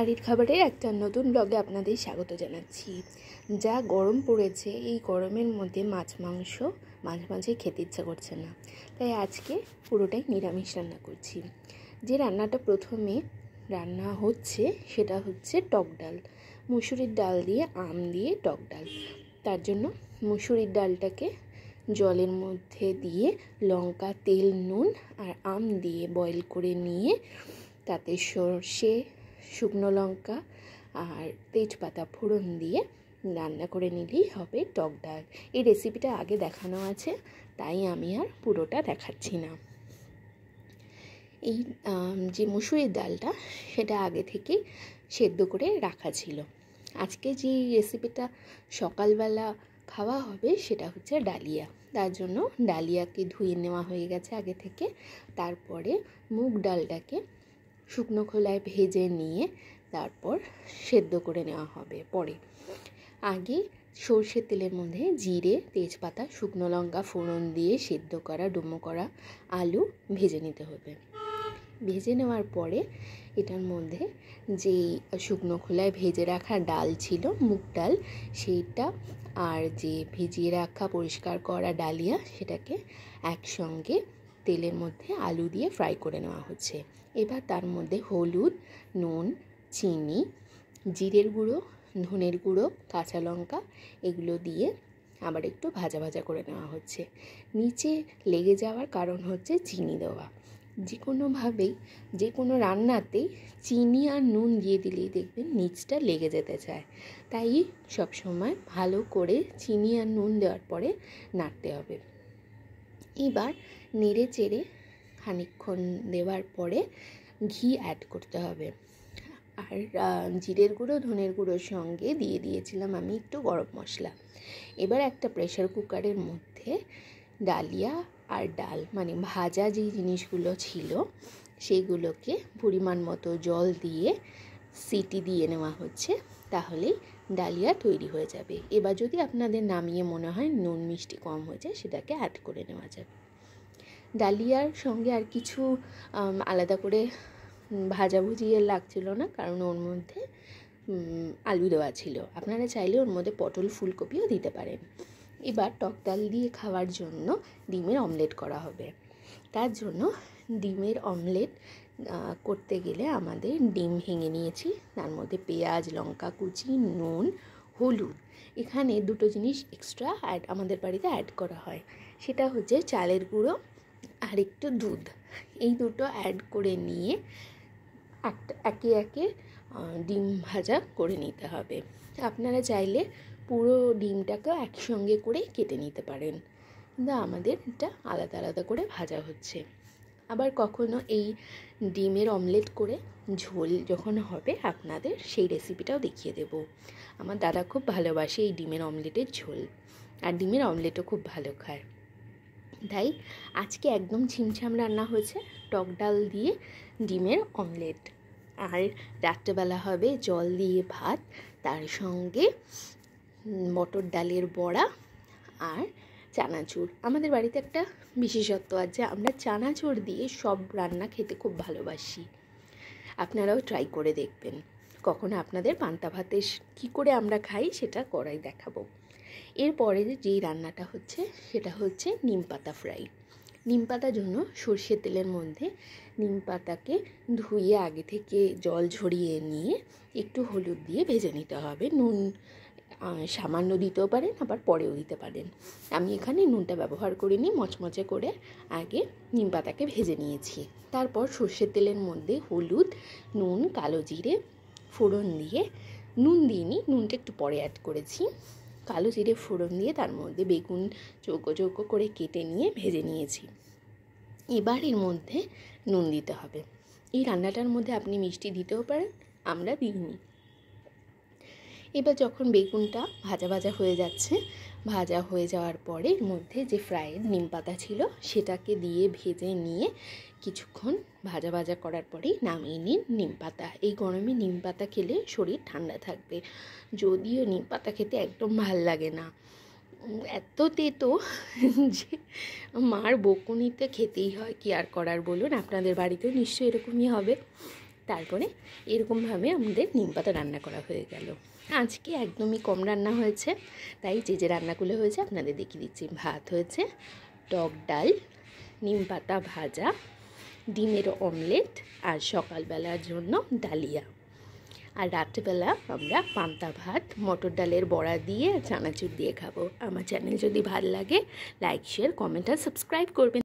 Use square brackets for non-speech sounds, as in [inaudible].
হাড়ির খাবারের একটা নতুন ব্লগে আপনাদের স্বাগত জানাচ্ছি যা গরম পড়েছে এই গরমের মধ্যে মাছ মাংস মাঝে মাঝে খেতে ইচ্ছা করছে না তাই আজকে পুরোটাই নিরামিষ রান্না করছি যে রান্নাটা প্রথমে রান্না হচ্ছে সেটা হচ্ছে টক ডাল মুসুরির ডাল দিয়ে আম দিয়ে টক ডাল তার জন্য মুসুরির ডালটাকে জলের মধ্যে দিয়ে লঙ্কা তেল নুন আর আম দিয়ে বয়েল করে নিয়ে তাতে সর্ষে শুকনো লঙ্কা আর তেজপাতা ফোড়ন দিয়ে রান্না করে নিলেই হবে টক ডাল এই রেসিপিটা আগে দেখানো আছে তাই আমি আর পুরোটা দেখাচ্ছি না এই যে মুসুরির ডালটা সেটা আগে থেকে সেদ্ধ করে রাখা ছিল আজকে যে রেসিপিটা সকালবেলা খাওয়া হবে সেটা হচ্ছে ডালিয়া তার জন্য ডালিয়াকে ধুয়ে নেওয়া হয়ে গেছে আগে থেকে তারপরে মুগ ডালটাকে শুকনো খোলায় ভেজে নিয়ে তারপর সেদ্ধ করে নেওয়া হবে পরে আগে সর্ষের তেলের মধ্যে জিরে তেজপাতা শুকনো লঙ্কা ফোড়ন দিয়ে সেদ্ধ করা ডুমো করা আলু ভেজে নিতে হবে ভেজে নেওয়ার পরে এটার মধ্যে যেই শুকনো খোলায় ভেজে রাখা ডাল ছিল মুগ ডাল সেইটা আর যে ভিজিয়ে রাখা পরিষ্কার করা ডালিয়া সেটাকে একসঙ্গে তেলের মধ্যে আলু দিয়ে ফ্রাই করে নেওয়া হচ্ছে এবার তার মধ্যে হলুদ নুন চিনি জিরের গুঁড়ো ধনের গুঁড়ো কাঁচা লঙ্কা এগুলো দিয়ে আবার একটু ভাজা ভাজা করে নেওয়া হচ্ছে নিচে লেগে যাওয়ার কারণ হচ্ছে চিনি দেওয়া যে কোনোভাবেই যে কোনো রান্নাতেই চিনি আর নুন দিয়ে দিলেই দেখবেন নিচটা লেগে যেতে চায় তাই সবসময় ভালো করে চিনি আর নুন দেওয়ার পরে নাড়তে হবে এবার নেড়ে চেড়ে খানিক্ষণ দেওয়ার পরে ঘি অ্যাড করতে হবে আর জিরের গুঁড়ো ধনের গুঁড়োর সঙ্গে দিয়ে দিয়েছিলাম আমি একটু গরম মশলা এবার একটা প্রেশার কুকারের মধ্যে ডালিয়া আর ডাল মানে ভাজা যেই জিনিসগুলো ছিল সেইগুলোকে পরিমাণ মতো জল দিয়ে সিটি দিয়ে নেওয়া হচ্ছে তাহলেই ডালিয়া তৈরি হয়ে যাবে এবার যদি আপনাদের নামিয়ে মনে হয় নুন মিষ্টি কম হয়ে যায় সেটাকে অ্যাড করে নেওয়া যাবে ডালিয়ার সঙ্গে আর কিছু আলাদা করে ভাজাভুজি লাগছিল না কারণ ওর মধ্যে আলু দেওয়া ছিল আপনারা চাইলে ওর মধ্যে পটল ফুলকপিও দিতে পারেন এবার টক ডাল দিয়ে খাওয়ার জন্য ডিমের অমলেট করা হবে তার জন্য ডিমের অমলেট করতে গেলে আমাদের ডিম ভেঙে নিয়েছি তার মধ্যে পেঁয়াজ লঙ্কা কুচি নুন হলুদ এখানে দুটো জিনিস এক্সট্রা অ্যাড আমাদের বাড়িতে অ্যাড করা হয় সেটা হচ্ছে চালের গুঁড়ো আর একটু দুধ এই দুটো অ্যাড করে নিয়ে একটা একে একে ডিম ভাজা করে নিতে হবে আপনারা চাইলে পুরো ডিমটাকে একসঙ্গে করে কেটে নিতে পারেন কিন্তু আমাদের এটা আলাদা আলাদা করে ভাজা হচ্ছে আবার কখনো এই ডিমের অমলেট করে ঝোল যখন হবে আপনাদের সেই রেসিপিটাও দেখিয়ে দেব আমার দাদা খুব ভালোবাসে এই ডিমের অমলেটের ঝোল আর ডিমের অমলেটও খুব ভালো খায় তাই আজকে একদম ছিমছাম রান্না হয়েছে টক ডাল দিয়ে ডিমের অমলেট আর রাত্রেবেলা হবে জল দিয়ে ভাত তার সঙ্গে মটর ডালের বড়া আর চানাচুর আমাদের বাড়িতে একটা বিশেষত্ব আছে আমরা চানাচুর দিয়ে সব রান্না খেতে খুব ভালোবাসি আপনারাও ট্রাই করে দেখবেন কখনো আপনাদের পান্তা ভাতে কী করে আমরা খাই সেটা করাই দেখাবো এরপরে যেই রান্নাটা হচ্ছে সেটা হচ্ছে নিম পাতা ফ্রাই নিম পাতার জন্য সর্ষে তেলের মধ্যে নিম পাতাকে ধুয়ে আগে থেকে জল ঝরিয়ে নিয়ে একটু হলুদ দিয়ে ভেজে নিতে হবে নুন সামান্য দিতেও পারেন আবার পরেও দিতে পারেন আমি এখানে নুনটা ব্যবহার করিনি মচমচে করে আগে নিম পাতাকে ভেজে নিয়েছি তারপর সর্ষের তেলের মধ্যে হলুদ নুন কালো জিরে ফোড়ন দিয়ে নুন দিইনি নুনটা একটু পরে অ্যাড করেছি কালো জিরে ফোড়ন দিয়ে তার মধ্যে বেগুন চৌকো চৌকো করে কেটে নিয়ে ভেজে নিয়েছি এবার এর মধ্যে নুন দিতে হবে এই রান্নাটার মধ্যে আপনি মিষ্টি দিতেও পারেন আমরা দিইনি এবার যখন বেগুনটা ভাজা ভাজা হয়ে যাচ্ছে ভাজা হয়ে যাওয়ার পরে মধ্যে যে ফ্রাইয়ের নিম পাতা ছিল সেটাকে দিয়ে ভেজে নিয়ে কিছুক্ষণ ভাজা ভাজা করার পরেই নামিয়ে নিন নিম পাতা এই গরমে নিম পাতা খেলে শরীর ঠান্ডা থাকবে যদিও নিম পাতা খেতে একদম ভাল লাগে না এত তেতো [laughs] যে মার বকুনিতে খেতেই হয় কি আর করার বলুন আপনাদের বাড়িতেও নিশ্চয়ই এরকমই হবে তারপরে এরকমভাবে আমাদের নিম পাতা রান্না করা হয়ে গেল আজকে একদমই কম রান্না হয়েছে তাই যে যে রান্নাগুলো হয়েছে আপনাদের দেখিয়ে দিচ্ছি ভাত হয়েছে টক ডাল নিম পাতা ভাজা ডিমের অমলেট আর সকালবেলার জন্য ডালিয়া আর রাত্রেবেলা আমরা পান্তা ভাত মটর ডালের বড়া দিয়ে চানাচুর দিয়ে খাবো আমার চ্যানেল যদি ভাল লাগে লাইক শেয়ার কমেন্ট আর সাবস্ক্রাইব করবেন